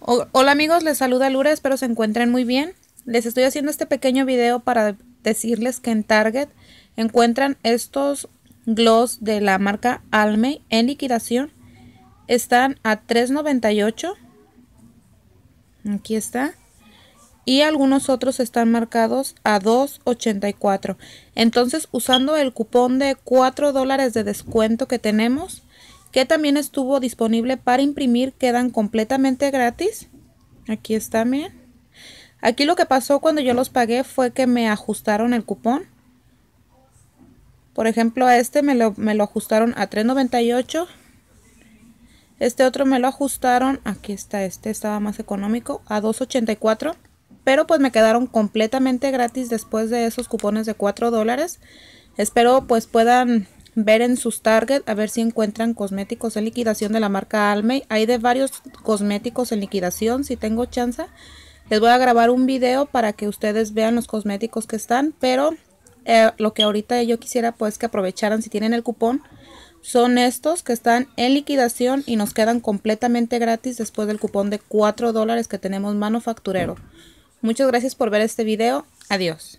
Hola amigos, les saluda Lura, espero se encuentren muy bien. Les estoy haciendo este pequeño video para decirles que en Target encuentran estos gloss de la marca Almay en liquidación. Están a $3.98. Aquí está. Y algunos otros están marcados a $2.84. Entonces usando el cupón de $4 de descuento que tenemos que también estuvo disponible para imprimir, quedan completamente gratis. Aquí está, miren. Aquí lo que pasó cuando yo los pagué fue que me ajustaron el cupón. Por ejemplo, a este me lo, me lo ajustaron a $3.98. Este otro me lo ajustaron, aquí está, este estaba más económico, a $2.84. Pero pues me quedaron completamente gratis después de esos cupones de $4 dólares. Espero pues puedan ver en sus Target a ver si encuentran cosméticos en liquidación de la marca Almey. Hay de varios cosméticos en liquidación, si tengo chance. Les voy a grabar un video para que ustedes vean los cosméticos que están, pero eh, lo que ahorita yo quisiera pues que aprovecharan si tienen el cupón son estos que están en liquidación y nos quedan completamente gratis después del cupón de 4 dólares que tenemos manufacturero. Muchas gracias por ver este video. Adiós.